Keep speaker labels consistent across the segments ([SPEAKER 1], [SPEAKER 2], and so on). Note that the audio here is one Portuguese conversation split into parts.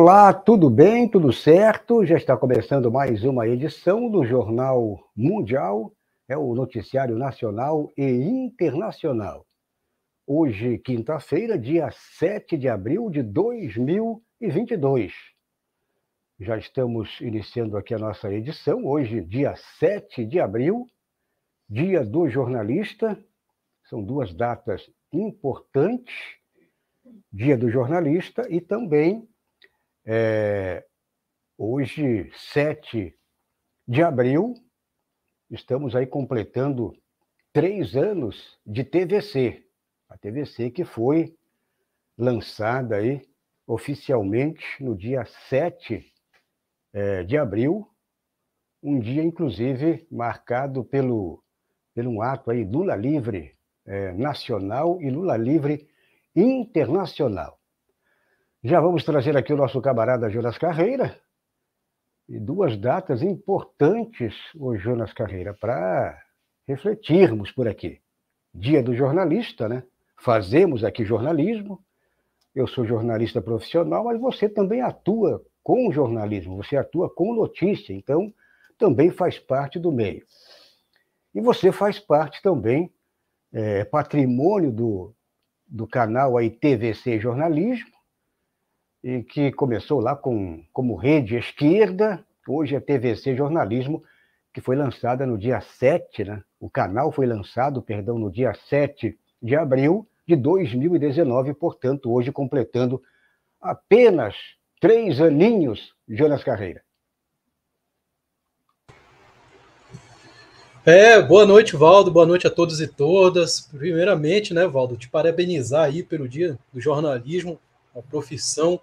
[SPEAKER 1] Olá, tudo bem? Tudo certo? Já está começando mais uma edição do Jornal Mundial, é o noticiário nacional e internacional. Hoje, quinta-feira, dia 7 de abril de 2022. Já estamos iniciando aqui a nossa edição, hoje, dia 7 de abril, dia do jornalista. São duas datas importantes: dia do jornalista e também é, hoje, 7 de abril, estamos aí completando três anos de TVC. A TVC que foi lançada aí oficialmente no dia 7 é, de abril, um dia, inclusive, marcado pelo, pelo um ato aí Lula livre é, nacional e Lula livre internacional. Já vamos trazer aqui o nosso camarada Jonas Carreira. E duas datas importantes, o Jonas Carreira, para refletirmos por aqui. Dia do jornalista, né? Fazemos aqui jornalismo. Eu sou jornalista profissional, mas você também atua com jornalismo, você atua com notícia, então também faz parte do meio. E você faz parte também, é, patrimônio do, do canal aí TVC Jornalismo, e que começou lá com, como Rede Esquerda, hoje é TVC Jornalismo, que foi lançada no dia 7, né? o canal foi lançado, perdão, no dia 7 de abril de 2019, portanto, hoje completando apenas três aninhos, Jonas Carreira.
[SPEAKER 2] É, boa noite, Valdo, boa noite a todos e todas. Primeiramente, né, Valdo, te parabenizar aí pelo dia do jornalismo, uma profissão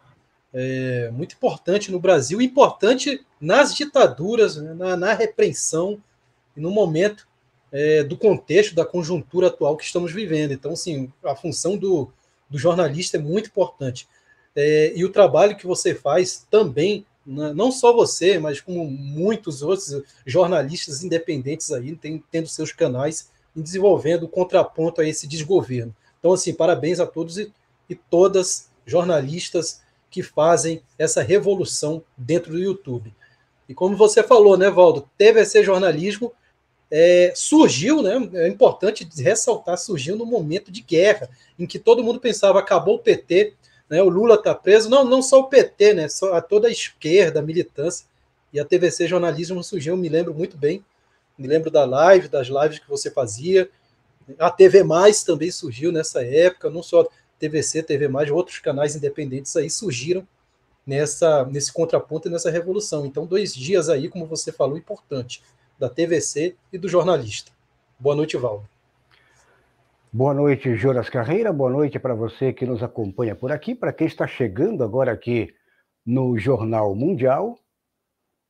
[SPEAKER 2] é, muito importante no Brasil, importante nas ditaduras, né, na, na, repreensão e no momento é, do contexto, da conjuntura atual que estamos vivendo. Então, assim, a função do, do jornalista é muito importante. É, e o trabalho que você faz também, né, não só você, mas como muitos outros jornalistas independentes aí, tem, tendo seus canais e desenvolvendo o contraponto a esse desgoverno. Então, assim, parabéns a todos e, e todas jornalistas que fazem essa revolução dentro do YouTube. E como você falou, né, Valdo? TVC Jornalismo é, surgiu, né? É importante ressaltar, surgiu no momento de guerra, em que todo mundo pensava acabou o PT, né? O Lula está preso. Não, não só o PT, né? Só a toda a esquerda, a militância. E a TVC Jornalismo surgiu, me lembro muito bem. Me lembro da live, das lives que você fazia. A TV Mais também surgiu nessa época, não só TVC, TV Mais, outros canais independentes aí surgiram nessa nesse contraponto e nessa revolução. Então, dois dias aí, como você falou, importante, da TVC e do jornalista. Boa noite, Valdo.
[SPEAKER 1] Boa noite, Jonas Carreira. Boa noite para você que nos acompanha por aqui, para quem está chegando agora aqui no Jornal Mundial.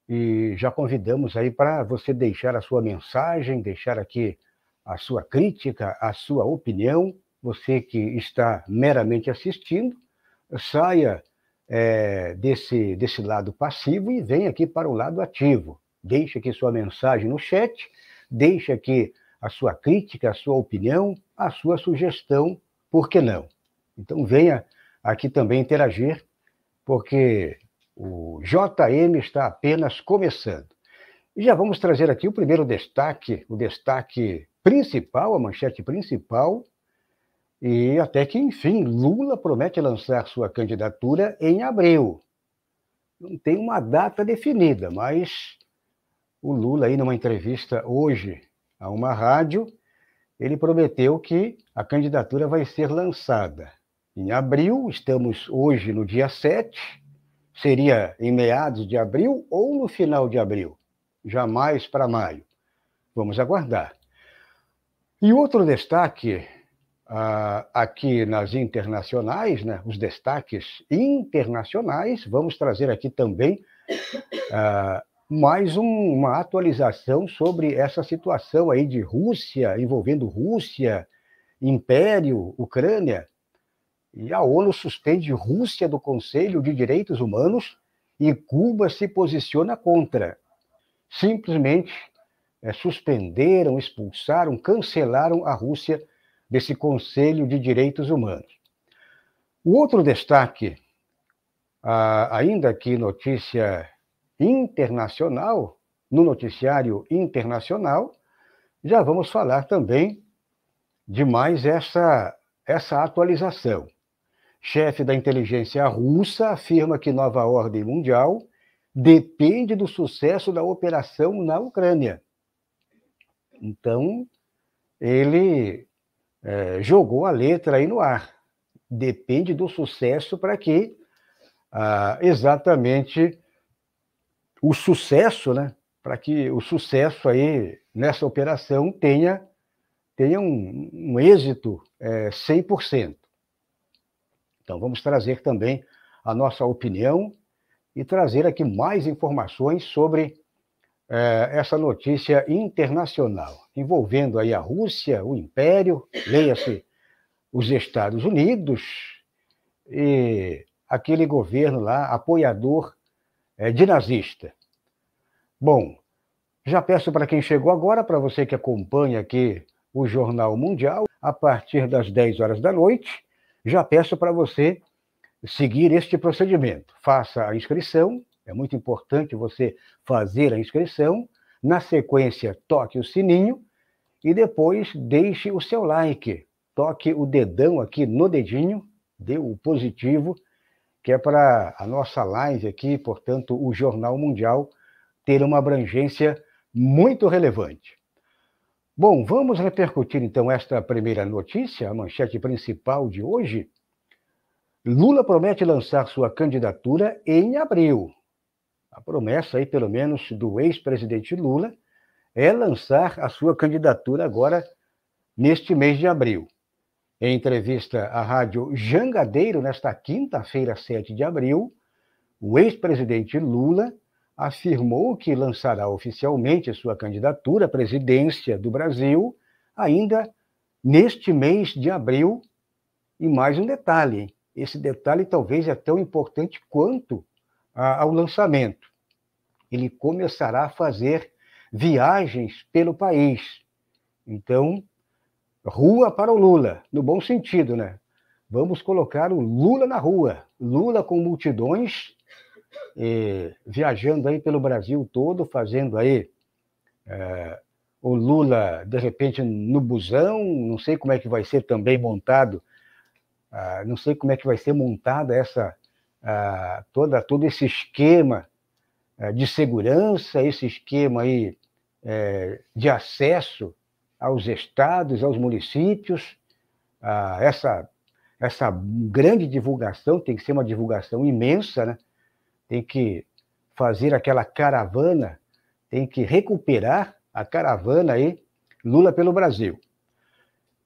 [SPEAKER 1] E já convidamos aí para você deixar a sua mensagem, deixar aqui a sua crítica, a sua opinião você que está meramente assistindo, saia é, desse, desse lado passivo e venha aqui para o lado ativo. Deixe aqui sua mensagem no chat, deixe aqui a sua crítica, a sua opinião, a sua sugestão, por que não? Então venha aqui também interagir, porque o JM está apenas começando. E já vamos trazer aqui o primeiro destaque, o destaque principal, a manchete principal e até que, enfim, Lula promete lançar sua candidatura em abril. Não tem uma data definida, mas o Lula, aí numa entrevista hoje a uma rádio, ele prometeu que a candidatura vai ser lançada em abril, estamos hoje no dia 7, seria em meados de abril ou no final de abril, jamais para maio. Vamos aguardar. E outro destaque ah, aqui nas internacionais, né, os destaques internacionais, vamos trazer aqui também uh, mais um, uma atualização sobre essa situação aí de Rússia, envolvendo Rússia, Império, Ucrânia. E a ONU suspende Rússia do Conselho de Direitos Humanos e Cuba se posiciona contra. Simplesmente é, suspenderam, expulsaram, cancelaram a Rússia desse Conselho de Direitos Humanos. O outro destaque, ainda que notícia internacional, no noticiário internacional, já vamos falar também de mais essa, essa atualização. Chefe da inteligência russa afirma que nova ordem mundial depende do sucesso da operação na Ucrânia. Então, ele é, jogou a letra aí no ar. Depende do sucesso para que ah, exatamente o sucesso, né? Para que o sucesso aí nessa operação tenha, tenha um, um êxito é, eh, 100%. Então, vamos trazer também a nossa opinião e trazer aqui mais informações sobre é, essa notícia internacional envolvendo aí a Rússia, o Império, leia-se os Estados Unidos e aquele governo lá apoiador é, de nazista. Bom, já peço para quem chegou agora, para você que acompanha aqui o Jornal Mundial, a partir das 10 horas da noite, já peço para você seguir este procedimento. Faça a inscrição, é muito importante você fazer a inscrição, na sequência, toque o sininho e depois deixe o seu like. Toque o dedão aqui no dedinho, dê o positivo, que é para a nossa live aqui, portanto, o Jornal Mundial, ter uma abrangência muito relevante. Bom, vamos repercutir então esta primeira notícia, a manchete principal de hoje. Lula promete lançar sua candidatura em abril a promessa aí, pelo menos, do ex-presidente Lula, é lançar a sua candidatura agora neste mês de abril. Em entrevista à Rádio Jangadeiro, nesta quinta-feira, 7 de abril, o ex-presidente Lula afirmou que lançará oficialmente sua candidatura à presidência do Brasil ainda neste mês de abril. E mais um detalhe: esse detalhe talvez é tão importante quanto ao lançamento. Ele começará a fazer viagens pelo país. Então, rua para o Lula, no bom sentido, né? Vamos colocar o Lula na rua, Lula com multidões, eh, viajando aí pelo Brasil todo, fazendo aí eh, o Lula, de repente, no busão, não sei como é que vai ser também montado, ah, não sei como é que vai ser montada essa toda, todo esse esquema eh, de segurança, esse esquema aí, eh, de acesso aos estados, aos municípios, essa, essa grande divulgação tem que ser uma divulgação imensa, né? tem que fazer aquela caravana, tem que recuperar a caravana aí, Lula pelo Brasil.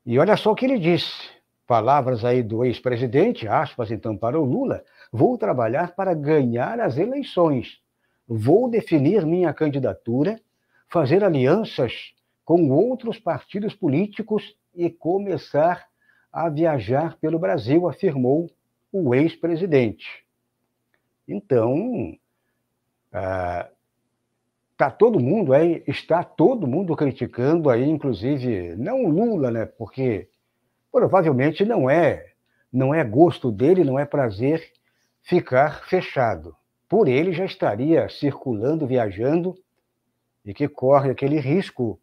[SPEAKER 1] E olha só o que ele disse, palavras aí do ex-presidente, aspas então para o Lula, Vou trabalhar para ganhar as eleições. Vou definir minha candidatura, fazer alianças com outros partidos políticos e começar a viajar pelo Brasil, afirmou o ex-presidente. Então, ah, tá todo mundo aí, está todo mundo criticando aí, inclusive não o Lula, né? Porque provavelmente não é, não é gosto dele, não é prazer ficar fechado. Por ele já estaria circulando, viajando, e que corre aquele risco,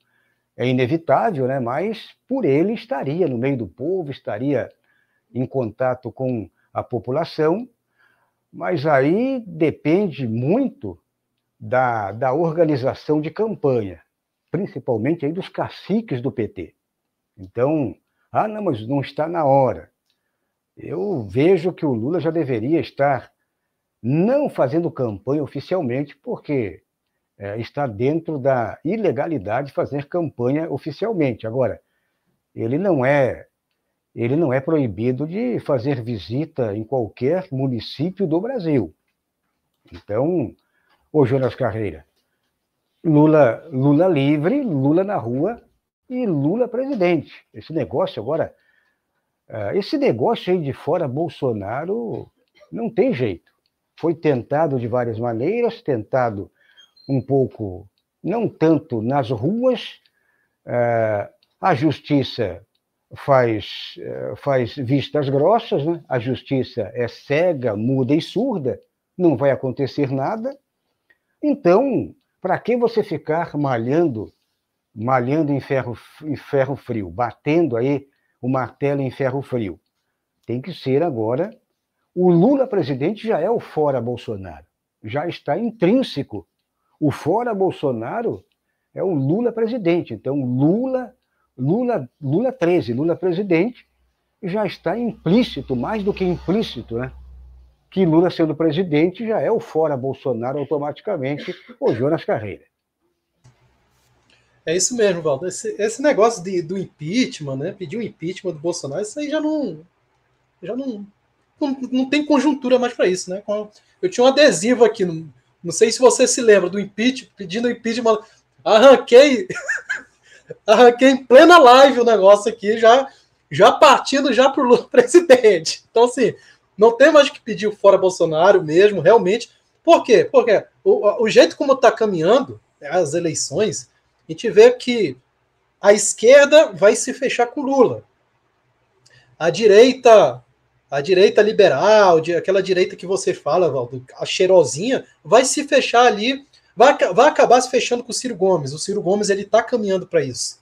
[SPEAKER 1] é inevitável, né? mas por ele estaria no meio do povo, estaria em contato com a população, mas aí depende muito da, da organização de campanha, principalmente aí dos caciques do PT. Então, ah, não, mas não está na hora. Eu vejo que o Lula já deveria estar não fazendo campanha oficialmente, porque é, está dentro da ilegalidade fazer campanha oficialmente. Agora, ele não é ele não é proibido de fazer visita em qualquer município do Brasil. Então, ô Jonas Carreira, Lula, Lula livre, Lula na rua e Lula presidente. Esse negócio agora ah, esse negócio aí de fora Bolsonaro não tem jeito. Foi tentado de várias maneiras, tentado um pouco, não tanto nas ruas. Ah, a justiça faz, eh, faz vistas grossas, né? a justiça é cega, muda e surda, não vai acontecer nada. Então, para que você ficar malhando, malhando em ferro, em ferro frio, batendo aí o martelo em ferro frio. Tem que ser agora. O Lula presidente já é o fora Bolsonaro, já está intrínseco. O fora Bolsonaro é o Lula presidente. Então, Lula, Lula, Lula 13, Lula presidente, já está implícito, mais do que implícito, né? Que Lula sendo presidente já é o fora Bolsonaro automaticamente, ou Jonas Carreira.
[SPEAKER 2] É isso mesmo, Valdo. Esse, esse negócio de, do impeachment, né? Pedir o um impeachment do Bolsonaro, isso aí já não. Já não. Não, não tem conjuntura mais para isso, né? Eu tinha um adesivo aqui, não, não sei se você se lembra, do impeachment, pedindo impeachment. Arranquei. arranquei em plena live o negócio aqui, já, já partindo já para o presidente. Então, assim, não tem mais o que pedir fora Bolsonaro mesmo, realmente. Por quê? Porque o, o jeito como está caminhando as eleições e tiver que a esquerda vai se fechar com Lula. A direita, a direita liberal, aquela direita que você fala, Valdo, a cheirosinha, vai se fechar ali, vai, vai acabar se fechando com o Ciro Gomes. O Ciro Gomes ele está caminhando para isso.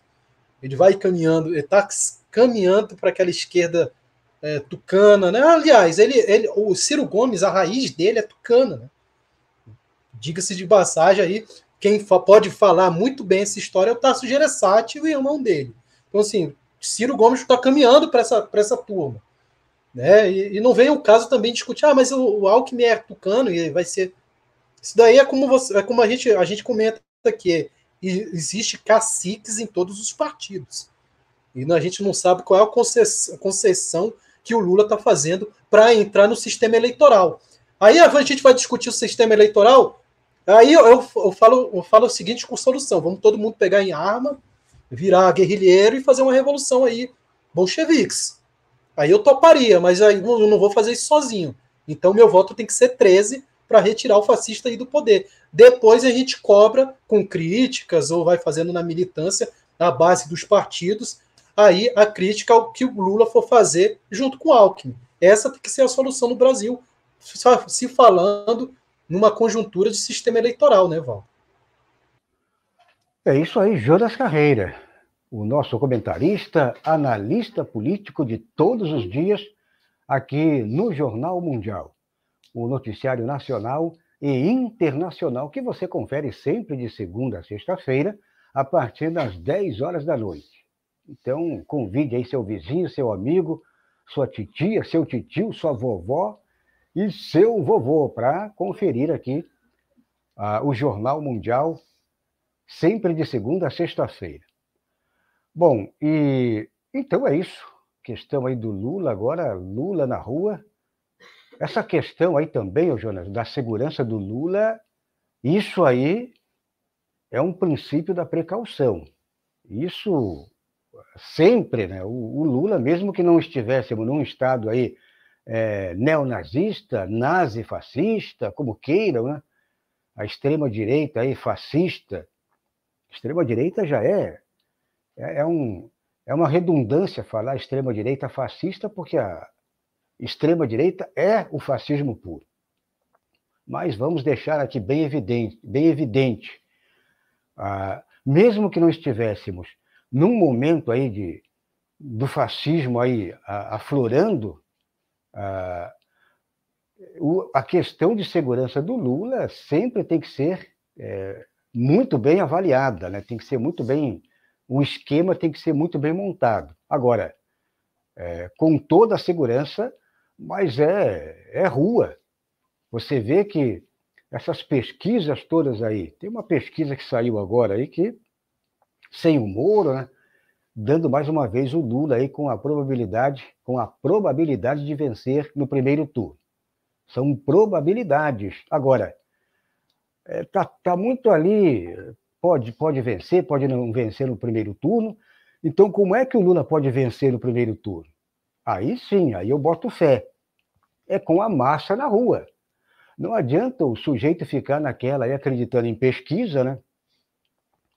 [SPEAKER 2] Ele vai caminhando, ele está caminhando para aquela esquerda é, tucana, né? Aliás, ele, ele, o Ciro Gomes, a raiz dele é tucana, né? Diga-se de passagem aí, quem pode falar muito bem essa história é o Tarso Geressati e o irmão dele. Então, assim, Ciro Gomes está caminhando para essa, essa turma. Né? E, e, não vem o caso também de discutir, ah, mas o, o Alckmin é tucano e vai ser. Isso daí é como, você, é como a, gente, a gente comenta que é, existe caciques em todos os partidos. E a gente não sabe qual é a concessão que o Lula está fazendo para entrar no sistema eleitoral. Aí a gente vai discutir o sistema eleitoral Aí eu, eu, eu, falo, eu falo o seguinte com solução: vamos todo mundo pegar em arma, virar guerrilheiro e fazer uma revolução aí, bolcheviques. Aí eu toparia, mas aí eu não vou fazer isso sozinho. Então meu voto tem que ser 13 para retirar o fascista aí do poder. Depois a gente cobra com críticas ou vai fazendo na militância, na base dos partidos, aí a crítica ao que o Lula for fazer junto com o Alckmin. Essa tem que ser a solução no Brasil, se falando numa conjuntura de sistema eleitoral, né, Val?
[SPEAKER 1] É isso aí, Jonas Carreira, o nosso comentarista, analista político de todos os dias aqui no Jornal Mundial, o noticiário nacional e internacional que você confere sempre de segunda a sexta-feira, a partir das 10 horas da noite. Então, convide aí seu vizinho, seu amigo, sua titia, seu titio, sua vovó, e seu vovô para conferir aqui uh, o Jornal Mundial, sempre de segunda a sexta-feira. Bom, e então é isso. Questão aí do Lula agora, Lula na rua. Essa questão aí também, ô Jonas, da segurança do Lula, isso aí é um princípio da precaução. Isso sempre, né? O, o Lula, mesmo que não estivéssemos num estado aí é, neonazista, nazi-fascista, como queiram, né? a extrema-direita aí, fascista. Extrema-direita já é, é, é, um, é uma redundância falar extrema-direita fascista, porque a extrema-direita é o fascismo puro. Mas vamos deixar aqui bem evidente, bem evidente ah, mesmo que não estivéssemos num momento aí de, do fascismo aí aflorando, ah, o, a questão de segurança do Lula sempre tem que ser é, muito bem avaliada, né? tem que ser muito bem. O esquema tem que ser muito bem montado. Agora, é, com toda a segurança, mas é, é rua. Você vê que essas pesquisas todas aí, tem uma pesquisa que saiu agora aí que, sem o Moro, né? dando mais uma vez o Lula aí com a probabilidade, com a probabilidade de vencer no primeiro turno. São probabilidades. Agora, está é, tá muito ali, pode, pode vencer, pode não vencer no primeiro turno. Então, como é que o Lula pode vencer no primeiro turno? Aí sim, aí eu boto fé. É com a massa na rua. Não adianta o sujeito ficar naquela aí acreditando em pesquisa, né?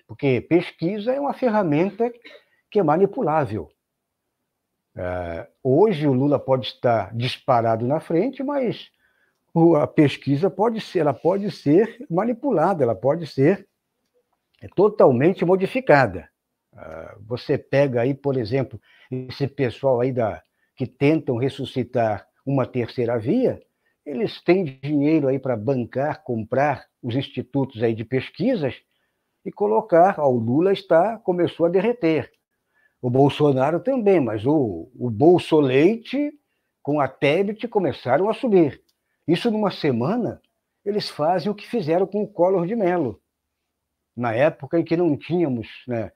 [SPEAKER 1] Porque pesquisa é uma ferramenta que é manipulável. É, hoje o Lula pode estar disparado na frente, mas a pesquisa pode ser, ela pode ser manipulada, ela pode ser é, totalmente modificada. É, você pega aí, por exemplo, esse pessoal aí da, que tentam ressuscitar uma terceira via, eles têm dinheiro aí para bancar, comprar os institutos aí de pesquisas e colocar. Ó, o Lula está começou a derreter. O Bolsonaro também, mas o, o Bolsoleite com a Tebet começaram a subir. Isso numa semana, eles fazem o que fizeram com o Collor de Mello. Na época em que não tínhamos né,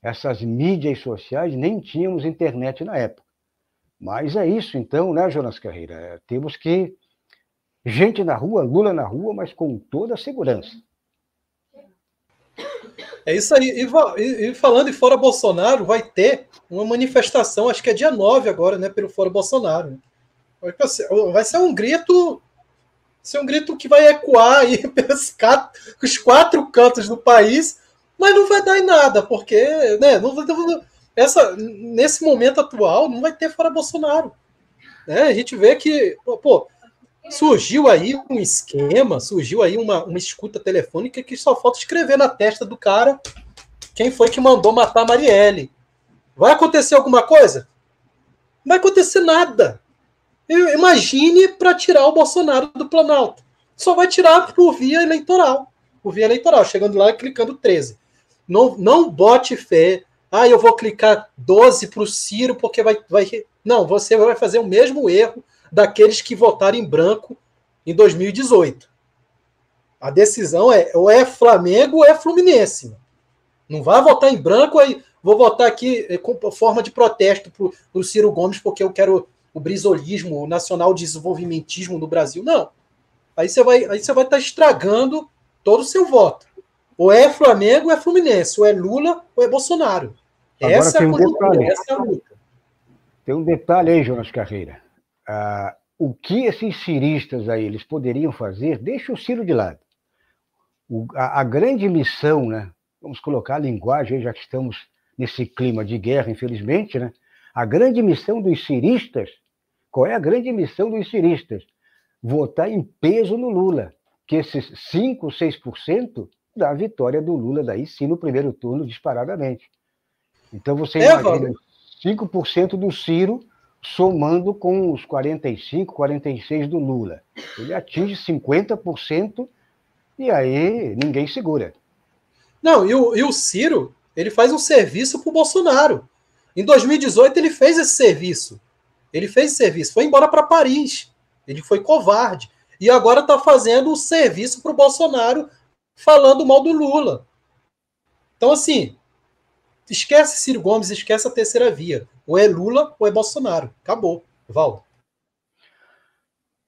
[SPEAKER 1] essas mídias sociais, nem tínhamos internet na época. Mas é isso, então, né, Jonas Carreira? É, temos que. Gente na rua, Lula na rua, mas com toda a segurança.
[SPEAKER 2] É isso aí. E, e, falando em Fora Bolsonaro, vai ter uma manifestação, acho que é dia 9 agora, né? Pelo Fora Bolsonaro. Vai ser, vai ser um grito. Ser um grito que vai ecoar aí pelos quatro, os quatro cantos do país, mas não vai dar em nada, porque, né? Não, não, essa, nesse momento atual, não vai ter Fora Bolsonaro. Né? A gente vê que, pô, surgiu aí um esquema, surgiu aí uma, uma escuta telefônica que só falta escrever na testa do cara quem foi que mandou matar a Marielle. Vai acontecer alguma coisa? Não vai acontecer nada. Imagine para tirar o Bolsonaro do Planalto. Só vai tirar por via eleitoral. Por via eleitoral, chegando lá e clicando 13. Não, não bote fé. Ah, eu vou clicar 12 para o Ciro porque vai, vai. Não, você vai fazer o mesmo erro daqueles que votaram em branco em 2018. A decisão é ou é Flamengo ou é Fluminense. Não vai votar em branco aí. Vou votar aqui eh, com forma de protesto para o Ciro Gomes porque eu quero o brisolismo, o nacional desenvolvimentismo no Brasil. Não. Aí você vai aí você vai estar tá estragando todo o seu voto. Ou é Flamengo ou é Fluminense, ou é Lula ou é Bolsonaro.
[SPEAKER 1] Agora essa tem é a um detalhe. essa é a luta. Tem um detalhe aí, Jonas Carreira ah, o que esses ciristas aí eles poderiam fazer, deixa o Ciro de lado. O, a, a, grande missão, né? Vamos colocar a linguagem, já que estamos nesse clima de guerra, infelizmente, né? A grande missão dos ciristas, qual é a grande missão dos ciristas? Votar em peso no Lula, que esses 5, 6% da vitória do Lula daí sim no primeiro turno disparadamente. Então você é, imagina 5% do Ciro somando com os 45, 46 do Lula. Ele atinge 50% e aí ninguém segura.
[SPEAKER 2] Não, e o, e o Ciro, ele faz um serviço para o Bolsonaro. Em 2018 ele fez esse serviço. Ele fez esse serviço, foi embora para Paris. Ele foi covarde. E agora está fazendo o um serviço para o Bolsonaro, falando mal do Lula. Então, assim, Esquece Ciro Gomes, esquece a terceira via. Ou é Lula ou é Bolsonaro. Acabou. Valdo.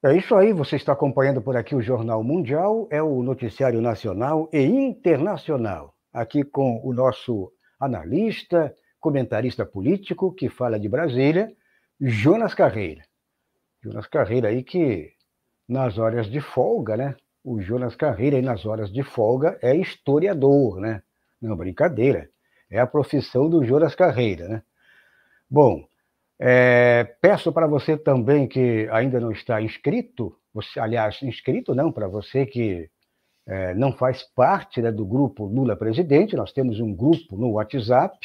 [SPEAKER 1] É isso aí, você está acompanhando por aqui o Jornal Mundial, é o noticiário nacional e internacional. Aqui com o nosso analista, comentarista político que fala de Brasília, Jonas Carreira. Jonas Carreira aí que nas horas de folga, né? O Jonas Carreira aí nas horas de folga é historiador, né? Não, brincadeira. É a profissão do Jonas Carreira, né? Bom, é, peço para você também que ainda não está inscrito, você, aliás, inscrito não, para você que é, não faz parte né, do grupo Lula Presidente, nós temos um grupo no WhatsApp,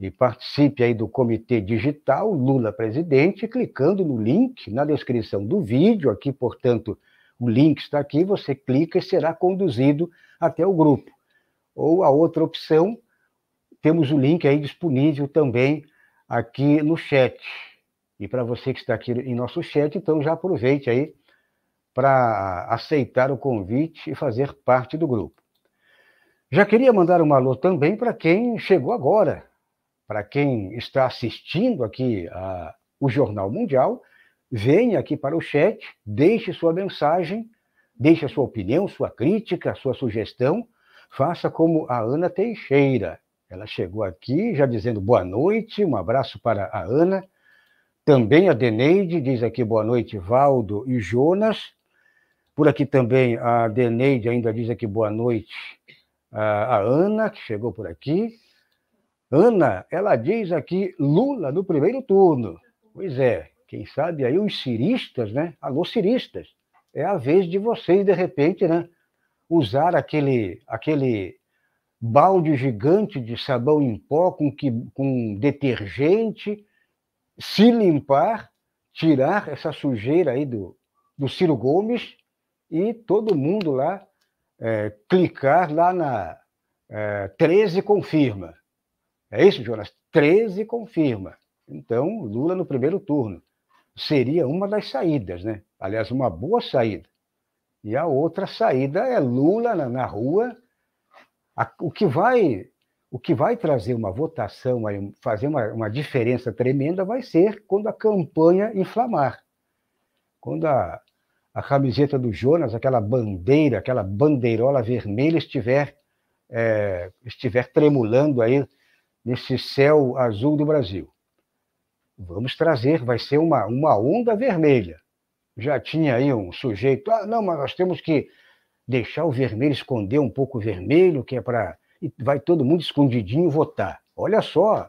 [SPEAKER 1] e participe aí do Comitê Digital Lula Presidente, clicando no link na descrição do vídeo, aqui, portanto, o link está aqui, você clica e será conduzido até o grupo. Ou a outra opção temos o link aí disponível também aqui no chat. E para você que está aqui em nosso chat, então já aproveite aí para aceitar o convite e fazer parte do grupo. Já queria mandar um alô também para quem chegou agora, para quem está assistindo aqui a, o Jornal Mundial, venha aqui para o chat, deixe sua mensagem, deixe a sua opinião, sua crítica, sua sugestão, faça como a Ana Teixeira. Ela chegou aqui já dizendo boa noite, um abraço para a Ana. Também a Deneide diz aqui boa noite, Valdo e Jonas. Por aqui também a Deneide ainda diz aqui boa noite a Ana, que chegou por aqui. Ana, ela diz aqui Lula no primeiro turno. Pois é, quem sabe aí os ciristas, né? Alô, ciristas. É a vez de vocês, de repente, né? Usar aquele, aquele balde gigante de sabão em pó com, que, com detergente, se limpar, tirar essa sujeira aí do, do Ciro Gomes e todo mundo lá é, clicar lá na é, 13 confirma. É isso, Jonas? 13 confirma. Então, Lula no primeiro turno. Seria uma das saídas, né? Aliás, uma boa saída. E a outra saída é Lula na, na rua a, o que vai o que vai trazer uma votação, fazer uma, uma, diferença tremenda, vai ser quando a campanha inflamar. Quando a, a camiseta do Jonas, aquela bandeira, aquela bandeirola vermelha estiver, é, estiver tremulando aí nesse céu azul do Brasil. Vamos trazer, vai ser uma, uma onda vermelha. Já tinha aí um sujeito, ah, não, mas nós temos que deixar o vermelho, esconder um pouco o vermelho, que é para. Vai todo mundo escondidinho votar. Olha só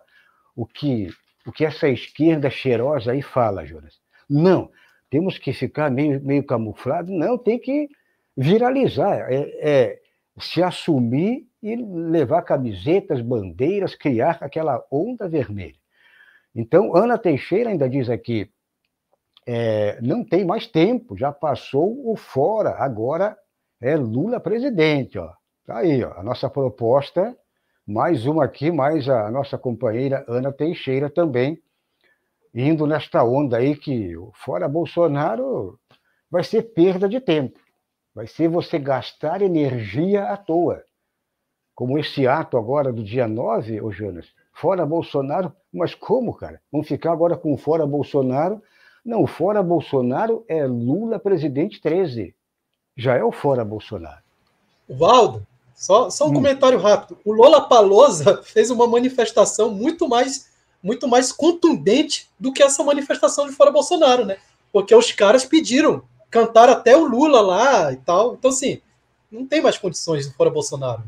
[SPEAKER 1] o que, o que essa esquerda cheirosa aí fala, Jonas. Não, temos que ficar meio, meio camuflado, não, tem que viralizar, é, é se assumir e levar camisetas, bandeiras, criar aquela onda vermelha. Então, Ana Teixeira ainda diz aqui: é, não tem mais tempo, já passou o fora, agora é Lula presidente, ó. Tá aí, ó, a nossa proposta, mais uma aqui, mais a nossa companheira Ana Teixeira também, indo nesta onda aí que, fora Bolsonaro, vai ser perda de tempo, vai ser você gastar energia à toa. Como esse ato agora do dia 9, ô Jonas, fora Bolsonaro, mas como, cara? Vamos ficar agora com fora Bolsonaro? Não, fora Bolsonaro é Lula presidente 13 já é o fora Bolsonaro.
[SPEAKER 2] Valdo, só, só um hum. comentário rápido. O Lola Palosa fez uma manifestação muito mais muito mais contundente do que essa manifestação de fora Bolsonaro, né? Porque os caras pediram, cantaram até o Lula lá e tal. Então, assim, não tem mais condições do fora Bolsonaro.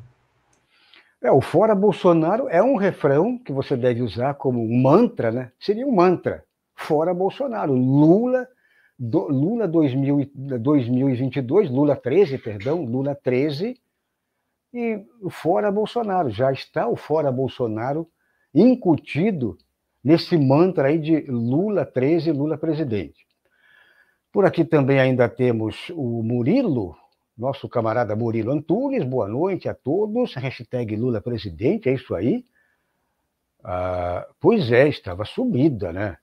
[SPEAKER 1] É, o fora Bolsonaro é um refrão que você deve usar como um mantra, né? Seria um mantra. Fora Bolsonaro. Lula do, Lula 2000, 2022, Lula 13, perdão, Lula 13, e fora Bolsonaro. Já está o fora Bolsonaro incutido nesse mantra aí de Lula 13, Lula presidente. Por aqui também ainda temos o Murilo, nosso camarada Murilo Antunes, boa noite a todos, hashtag Lula presidente, é isso aí. Ah, pois é, estava sumida, né?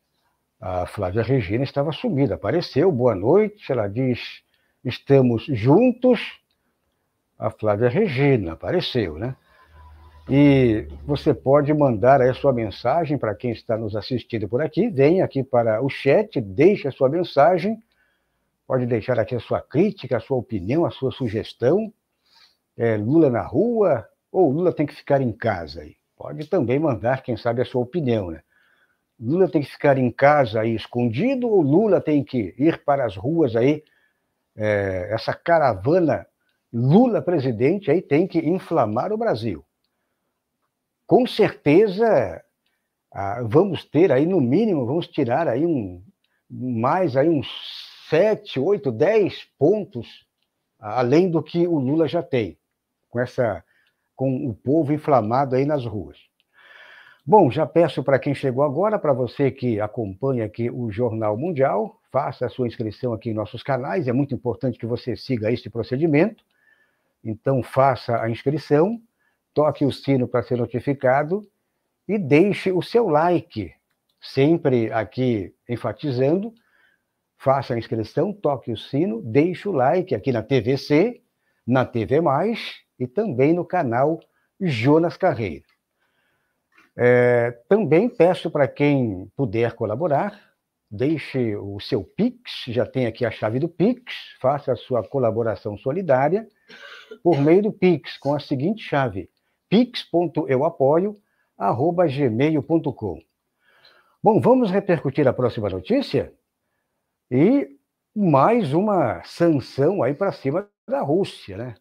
[SPEAKER 1] a Flávia Regina estava sumida, apareceu, boa noite, ela diz, estamos juntos, a Flávia Regina apareceu, né? E você pode mandar aí a sua mensagem para quem está nos assistindo por aqui. Vem aqui para o chat, deixe a sua mensagem. Pode deixar aqui a sua crítica, a sua opinião, a sua sugestão. É, Lula na rua ou Lula tem que ficar em casa aí? Pode também mandar, quem sabe, a sua opinião, né? Lula tem que ficar em casa aí escondido ou Lula tem que ir para as ruas aí? É, essa caravana Lula presidente aí tem que inflamar o Brasil. Com certeza ah, vamos ter aí, no mínimo, vamos tirar aí um mais aí uns 7, 8, 10 pontos além do que o Lula já tem, com essa com o povo inflamado aí nas ruas. Bom, já peço para quem chegou agora, para você que acompanha aqui o Jornal Mundial, faça a sua inscrição aqui em nossos canais, é muito importante que você siga este procedimento. Então, faça a inscrição, toque o sino para ser notificado e deixe o seu like. Sempre aqui enfatizando, faça a inscrição, toque o sino, deixe o like aqui na TVC, na TV Mais e também no canal Jonas Carreira. É, também peço para quem puder colaborar, deixe o seu Pix, já tem aqui a chave do Pix, faça a sua colaboração solidária por meio do Pix, com a seguinte chave, pix.euapoio.gmail.com. Bom, vamos repercutir a próxima notícia? E mais uma sanção aí para cima da Rússia, né?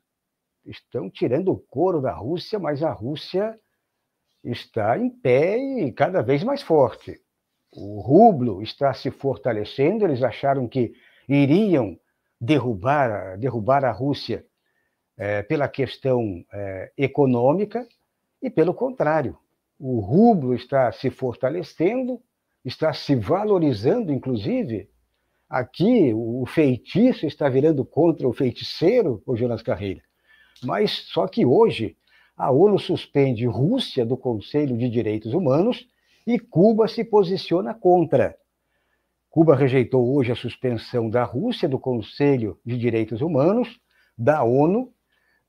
[SPEAKER 1] Estão tirando o couro da Rússia, mas a Rússia está em pé e cada vez mais forte. O rublo está se fortalecendo, eles acharam que iriam derrubar, derrubar a Rússia é, pela questão é, econômica, e pelo contrário, o rublo está se fortalecendo, está se valorizando, inclusive. Aqui, o feitiço está virando contra o feiticeiro, o Jonas Carreira. Mas só que hoje a ONU suspende Rússia do Conselho de Direitos Humanos e Cuba se posiciona contra. Cuba rejeitou hoje a suspensão da Rússia do Conselho de Direitos Humanos, da ONU,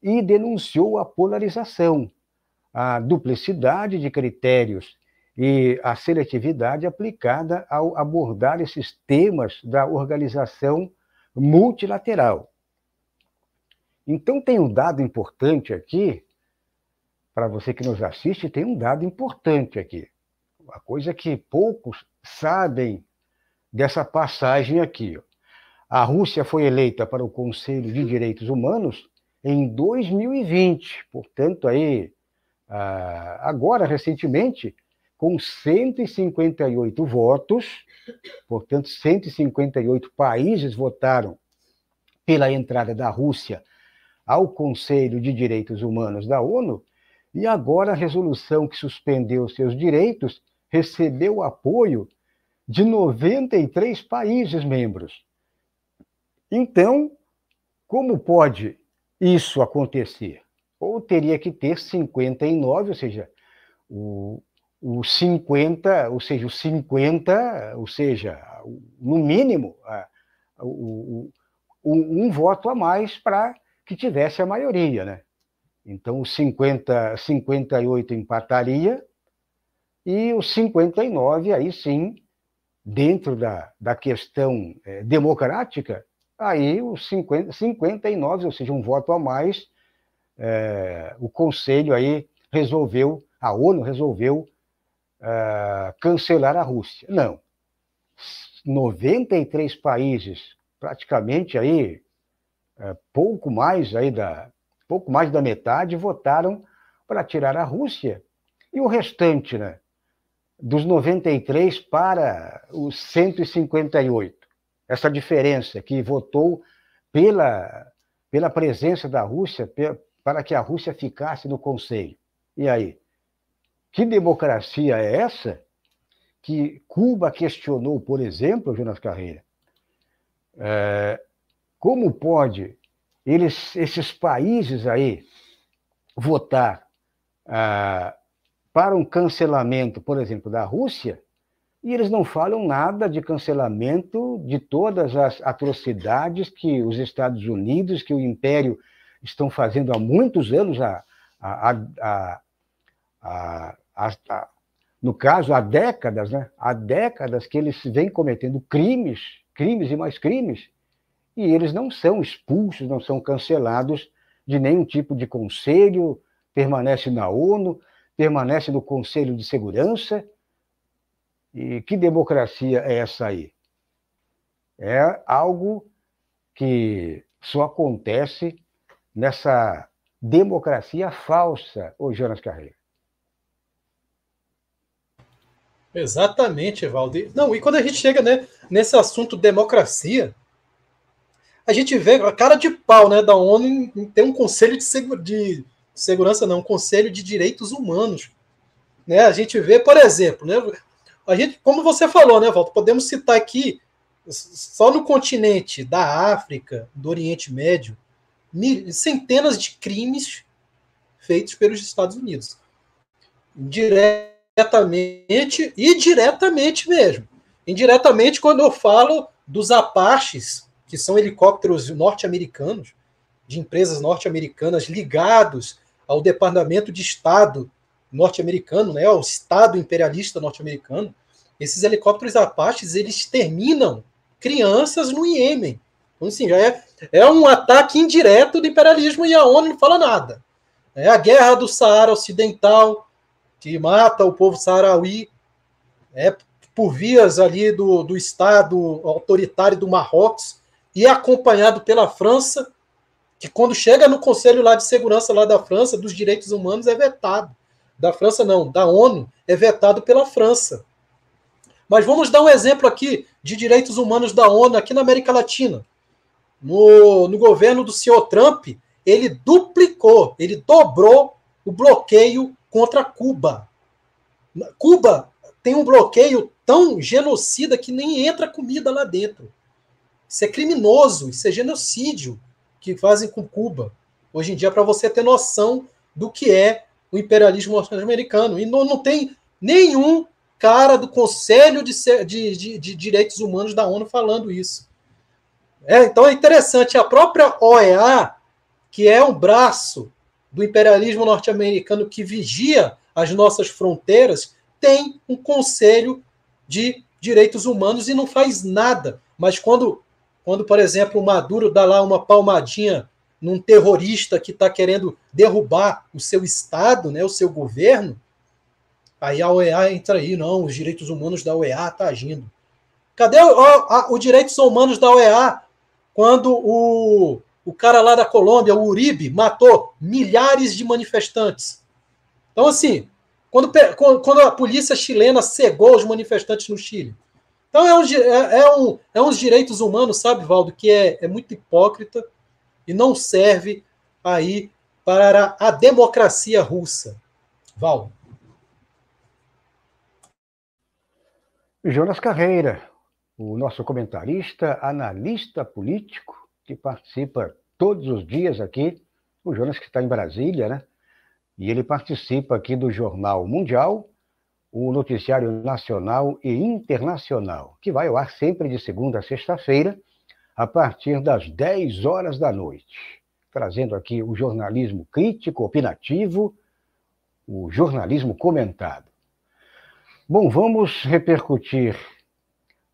[SPEAKER 1] e denunciou a polarização, a duplicidade de critérios e a seletividade aplicada ao abordar esses temas da organização multilateral. Então, tem um dado importante aqui para você que nos assiste, tem um dado importante aqui. Uma coisa é que poucos sabem dessa passagem aqui. A Rússia foi eleita para o Conselho de Direitos Humanos em 2020, portanto, aí, ah, agora, recentemente, com 158 votos, portanto, 158 países votaram pela entrada da Rússia ao Conselho de Direitos Humanos da ONU, e agora a resolução que suspendeu seus direitos recebeu apoio de 93 países membros. Então, como pode isso acontecer? Ou teria que ter 59, ou seja, o, o 50, ou seja, o 50, ou seja, no mínimo, a, o, o, um, um voto a mais para que tivesse a maioria, né? Então, os 50, 58 empataria, e os 59, aí sim, dentro da, da questão é, democrática, aí os 50, 59, ou seja, um voto a mais, é, o Conselho aí resolveu, a ONU resolveu é, cancelar a Rússia. Não. 93 países, praticamente aí, é, pouco mais aí da, pouco mais da metade, votaram para tirar a Rússia. E o restante, né? Dos 93 para os 158. Essa diferença que votou pela, pela presença da Rússia, para que a Rússia ficasse no Conselho. E aí? Que democracia é essa que Cuba questionou, por exemplo, Jonas Carreira? É, como pode eles, esses países aí votar ah, para um cancelamento, por exemplo, da Rússia, e eles não falam nada de cancelamento de todas as atrocidades que os Estados Unidos, que o Império estão fazendo há muitos anos, a, a, a, a no caso, há décadas, né? há décadas que eles vêm cometendo crimes, crimes e mais crimes, e eles não são expulsos, não são cancelados de nenhum tipo de conselho, permanece na ONU, permanece no Conselho de Segurança. E que democracia é essa aí? É algo que só acontece nessa democracia falsa, o Jonas Carreira.
[SPEAKER 2] Exatamente, Evaldo. Não, e quando a gente chega né, nesse assunto democracia, a gente vê a cara de pau né, da ONU tem um conselho de, segura, de segurança, não, um conselho de direitos humanos. Né? A gente vê, por exemplo, né, a gente, como você falou, né, Walter, podemos citar aqui, só no continente da África, do Oriente Médio, centenas de crimes feitos pelos Estados Unidos. Diretamente e diretamente mesmo. Indiretamente, quando eu falo dos apaches que são helicópteros norte-americanos, de empresas norte-americanas ligados ao Departamento de Estado norte-americano, né, ao Estado imperialista norte-americano. Esses helicópteros Apaches, eles terminam crianças no Iêmen. Então, assim, já é, é um ataque indireto do imperialismo e a ONU não fala nada. É a guerra do Saara Ocidental, que mata o povo saharaui é, por vias ali do, do Estado autoritário do Marrocos, e é acompanhado pela França, que quando chega no Conselho lá de Segurança lá da França dos direitos humanos é vetado. Da França não, da ONU é vetado pela França. Mas vamos dar um exemplo aqui de direitos humanos da ONU aqui na América Latina. No, no governo do senhor Trump, ele duplicou, ele dobrou o bloqueio contra Cuba. Cuba tem um bloqueio tão genocida que nem entra comida lá dentro. Isso é criminoso, isso é genocídio que fazem com Cuba. Hoje em dia, para você ter noção do que é o imperialismo norte-americano. E não, não tem nenhum cara do Conselho de, de, de, de, Direitos Humanos da ONU falando isso. É, então é interessante, a própria OEA, que é um braço do imperialismo norte-americano que vigia as nossas fronteiras, tem um Conselho de Direitos Humanos e não faz nada. Mas quando quando, por exemplo, o Maduro dá lá uma palmadinha num terrorista que está querendo derrubar o seu Estado, né, o seu governo, aí a OEA entra aí, não, os direitos humanos da OEA está agindo. Cadê os direitos humanos da OEA quando o, o cara lá da Colômbia, o Uribe, matou milhares de manifestantes? Então, assim, quando, quando a polícia chilena cegou os manifestantes no Chile, então é, um, é, é, um, é uns direitos humanos, sabe, Valdo, que é, é muito hipócrita e não serve aí para a democracia russa. Valdo.
[SPEAKER 1] Jonas Carreira, o nosso comentarista, analista político, que participa todos os dias aqui, o Jonas que está em Brasília, né? E ele participa aqui do Jornal Mundial o noticiário nacional e internacional, que vai ao ar sempre de segunda a sexta-feira, a partir das 10 horas da noite, trazendo aqui o jornalismo crítico, opinativo, o jornalismo comentado. Bom, vamos repercutir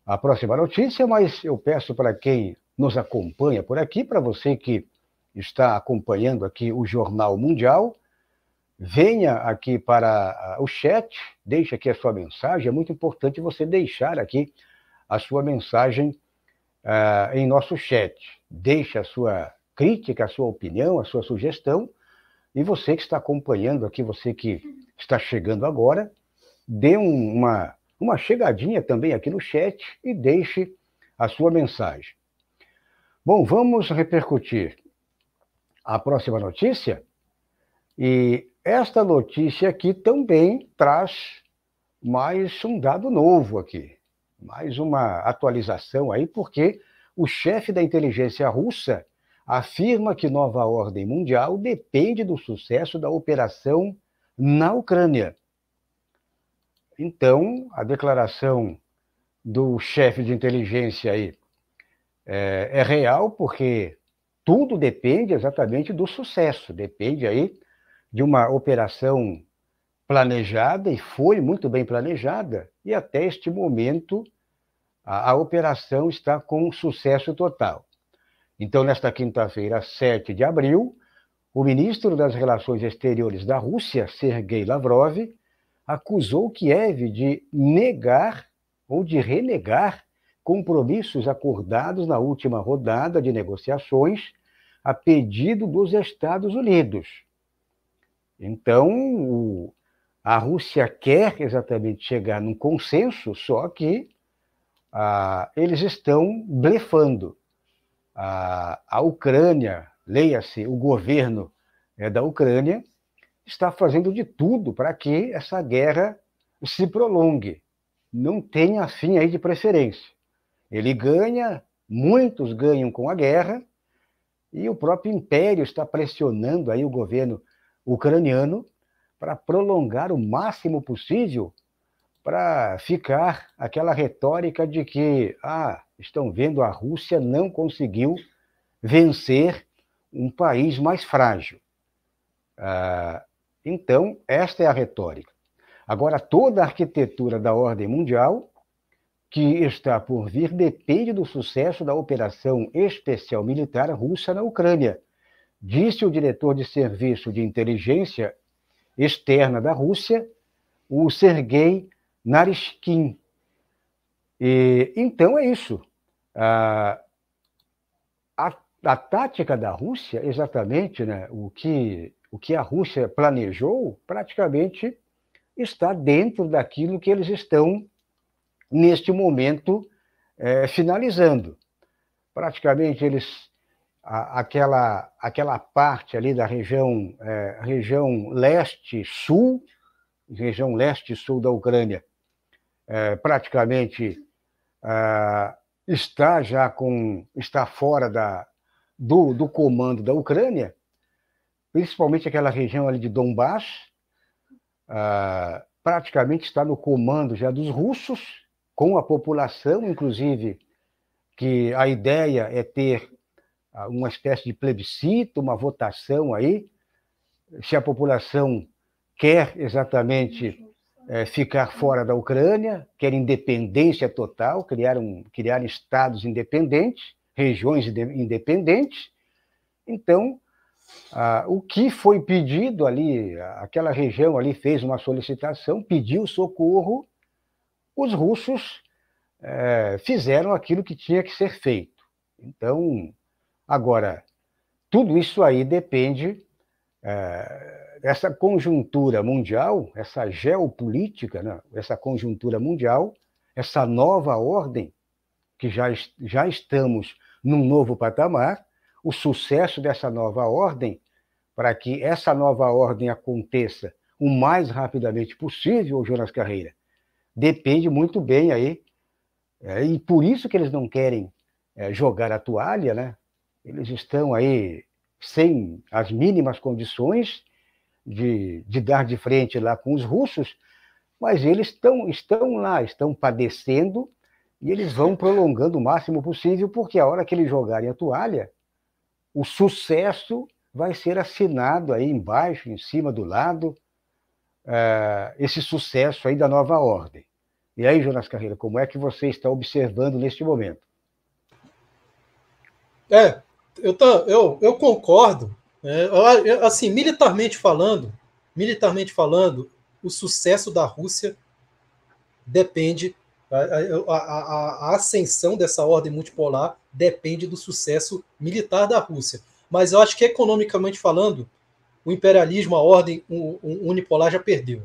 [SPEAKER 1] a próxima notícia, mas eu peço para quem nos acompanha por aqui, para você que está acompanhando aqui o Jornal Mundial, venha aqui para ah, o chat, deixe aqui a sua mensagem. É muito importante você deixar aqui a sua mensagem uh, em nosso chat. Deixe a sua crítica, a sua opinião, a sua sugestão. E você que está acompanhando aqui, você que está chegando agora, dê uma, uma chegadinha também aqui no chat e deixe a sua mensagem. Bom, vamos repercutir a próxima notícia. E esta notícia aqui também traz mais um dado novo aqui, mais uma atualização aí, porque o chefe da inteligência russa afirma que nova ordem mundial depende do sucesso da operação na Ucrânia. Então, a declaração do chefe de inteligência aí é, é real, porque tudo depende exatamente do sucesso, depende aí de uma operação planejada, e foi muito bem planejada, e até este momento a, a operação está com sucesso total. Então, nesta quinta-feira, 7 de abril, o ministro das Relações Exteriores da Rússia, Sergei Lavrov, acusou Kiev de negar ou de renegar compromissos acordados na última rodada de negociações a pedido dos Estados Unidos. Então, o, a Rússia quer exatamente chegar num consenso, só que ah, eles estão blefando. Ah, a Ucrânia, leia-se, o governo é, da Ucrânia, está fazendo de tudo para que essa guerra se prolongue. Não tenha fim aí de preferência. Ele ganha, muitos ganham com a guerra, e o próprio império está pressionando aí o governo ucraniano para prolongar o máximo possível para ficar aquela retórica de que, ah, estão vendo, a Rússia não conseguiu vencer um país mais frágil. Ah, então, esta é a retórica. Agora, toda a arquitetura da ordem mundial que está por vir depende do sucesso da operação especial militar russa na Ucrânia, disse o diretor de serviço de inteligência externa da Rússia, o Sergei Narishkin. E, então é isso. A, a, a tática da Rússia, exatamente né, o, que, o que a Rússia planejou, praticamente está dentro daquilo que eles estão, neste momento, é, finalizando. Praticamente eles aquela, aquela parte ali da região, é, região leste-sul, região leste-sul da Ucrânia, é, praticamente é, está já com está fora da, do, do comando da Ucrânia, principalmente aquela região ali de Donbass, é, praticamente está no comando já dos russos, com a população, inclusive, que a ideia é ter uma espécie de plebiscito, uma votação aí, se a população quer exatamente é, ficar fora da Ucrânia, quer independência total, criar, um, criar estados independentes, regiões independentes. Então, ah, o que foi pedido ali, aquela região ali fez uma solicitação, pediu socorro, os russos é, fizeram aquilo que tinha que ser feito. Então, Agora, tudo isso aí depende é, essa conjuntura mundial, essa geopolítica, né? essa conjuntura mundial, essa nova ordem, que já, já estamos num novo patamar, o sucesso dessa nova ordem, para que essa nova ordem aconteça o mais rapidamente possível, Jonas Carreira, depende muito bem aí. É, e por isso que eles não querem é, jogar a toalha, né? eles estão aí sem as mínimas condições de, de dar de frente lá com os russos, mas eles estão, estão lá, estão padecendo e eles vão prolongando o máximo possível, porque a hora que eles jogarem a toalha, o sucesso vai ser assinado aí embaixo, em cima do lado, uh, esse sucesso aí da nova ordem. E aí, Jonas Carreira, como é que você está observando neste momento?
[SPEAKER 2] É, eu, eu, eu concordo. Né? Assim, militarmente falando, militarmente falando, o sucesso da Rússia depende a, a, a, ascensão dessa ordem multipolar depende do sucesso militar da Rússia. Mas eu acho que, economicamente falando, o imperialismo, a ordem unipolar já perdeu.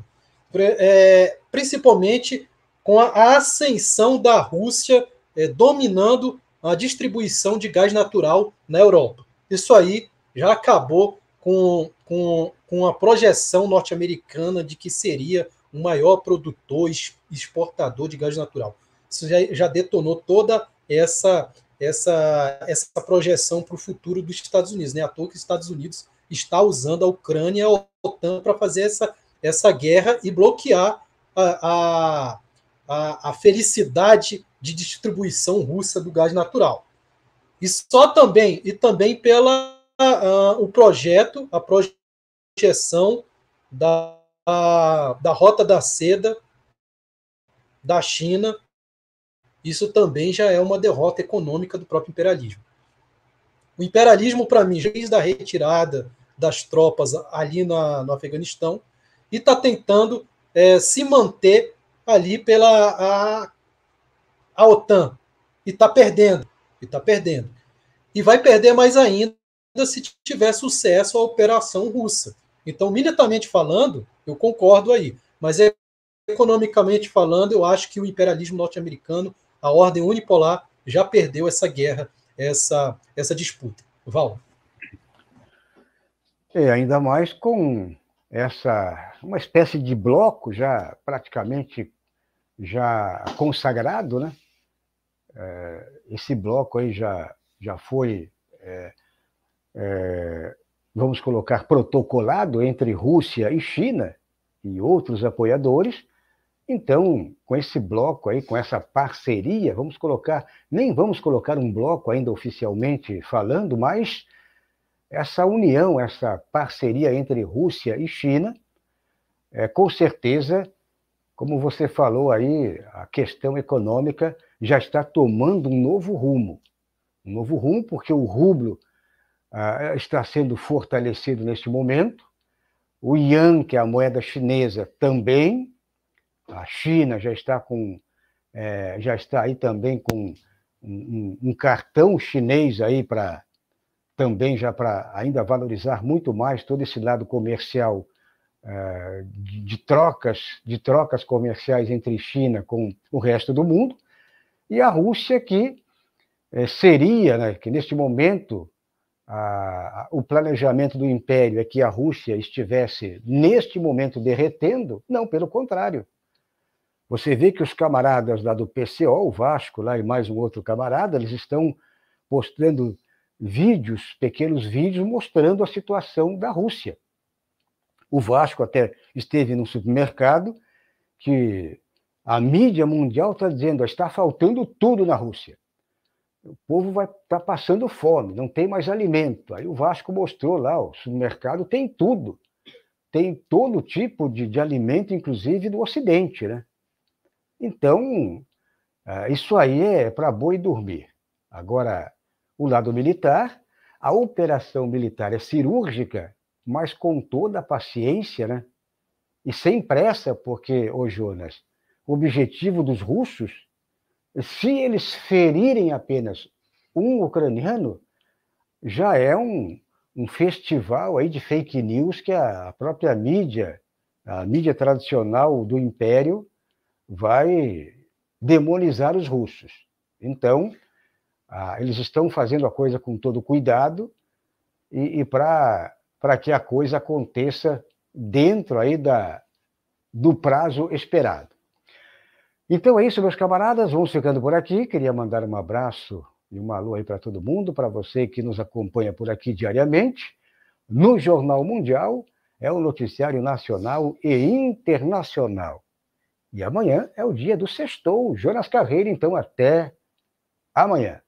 [SPEAKER 2] É, principalmente com a ascensão da Rússia é, dominando a distribuição de gás natural na Europa. Isso aí já acabou com, com, com a projeção norte-americana de que seria o maior produtor exportador de gás natural. Isso já, já detonou toda essa essa essa projeção para o futuro dos Estados Unidos. Né? À toa que os Estados Unidos está usando a Ucrânia e a OTAN para fazer essa, essa guerra e bloquear a, a, a felicidade de distribuição russa do gás natural. E só também, e também pela uh, o projeto, a projeção da, a, da Rota da Seda da China, isso também já é uma derrota econômica do próprio imperialismo. O imperialismo, para mim, já fez da retirada das tropas ali na, no Afeganistão e está tentando é, se manter ali pela a a OTAN e está perdendo, e está perdendo. E vai perder mais ainda se tiver sucesso a operação russa. Então, militarmente falando, eu concordo aí, mas economicamente falando, eu acho que o imperialismo norte-americano, a ordem unipolar, já perdeu essa guerra, essa, essa disputa. Val.
[SPEAKER 1] É, ainda mais com essa uma espécie de bloco já praticamente já consagrado, né? É, esse bloco aí já, já foi, é, é, vamos colocar, protocolado entre Rússia e China e outros apoiadores. Então, com esse bloco aí, com essa parceria, vamos colocar, nem vamos colocar um bloco ainda oficialmente falando, mas essa união, essa parceria entre Rússia e China, é, com certeza como você falou aí, a questão econômica já está tomando um novo rumo. Um novo rumo, porque o rublo ah, está sendo fortalecido neste momento, o yuan, que é a moeda chinesa, também. A China já está com, é, já está aí também com um, um cartão chinês aí para também já para ainda valorizar muito mais todo esse lado comercial de, trocas, de trocas comerciais entre China com o resto do mundo, e a Rússia que eh, seria, né, que neste momento a, a, o planejamento do império é que a Rússia estivesse, neste momento, derretendo? Não, pelo contrário. Você vê que os camaradas lá do PCO, o Vasco lá e mais um outro camarada, eles estão postando vídeos, pequenos vídeos, mostrando a situação da Rússia. O Vasco até esteve num supermercado que a mídia mundial está dizendo está faltando tudo na Rússia. O povo vai estar tá passando fome, não tem mais alimento. Aí o Vasco mostrou lá, o supermercado tem tudo. Tem todo tipo de, de alimento, inclusive do Ocidente, né? Então, é, isso aí é para boi dormir. Agora, o lado militar, a operação militar é cirúrgica mas com toda a paciência, né? E sem pressa, porque, ô Jonas, o objetivo dos russos, se eles ferirem apenas um ucraniano, já é um, um festival aí de fake news que a própria mídia, a mídia tradicional do império, vai demonizar os russos. Então, eles estão fazendo a coisa com todo cuidado e, e para para que a coisa aconteça dentro aí da, do prazo esperado. Então é isso, meus camaradas. Vamos ficando por aqui. Queria mandar um abraço e um alô aí para todo mundo, para você que nos acompanha por aqui diariamente. No Jornal Mundial é o noticiário nacional e internacional. E amanhã é o dia do sextou, Jonas Carreira. Então até amanhã.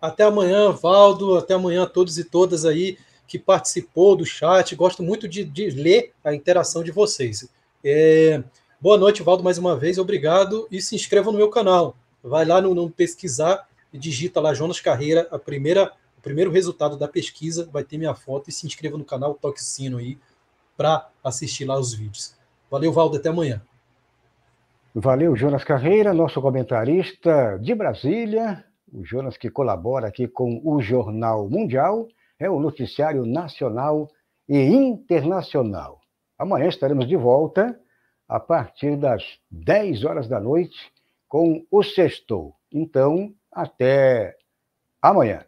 [SPEAKER 1] Até amanhã,
[SPEAKER 2] Valdo. Até amanhã todos e todas aí que participou do chat. Gosto muito de, de ler a interação de vocês. É, boa noite, Valdo, mais uma vez. Obrigado. E se inscreva no meu canal. Vai lá no, no pesquisar e digita lá Jonas Carreira, a primeira, o primeiro resultado da pesquisa. Vai ter minha foto. E se inscreva no canal Toxino aí para assistir lá os vídeos. Valeu, Valdo. Até amanhã.
[SPEAKER 1] Valeu, Jonas Carreira, nosso comentarista de Brasília o Jonas que colabora aqui com o Jornal Mundial, é o noticiário nacional e internacional. Amanhã estaremos de volta a partir das 10 horas da noite com o Sextou. Então, até amanhã.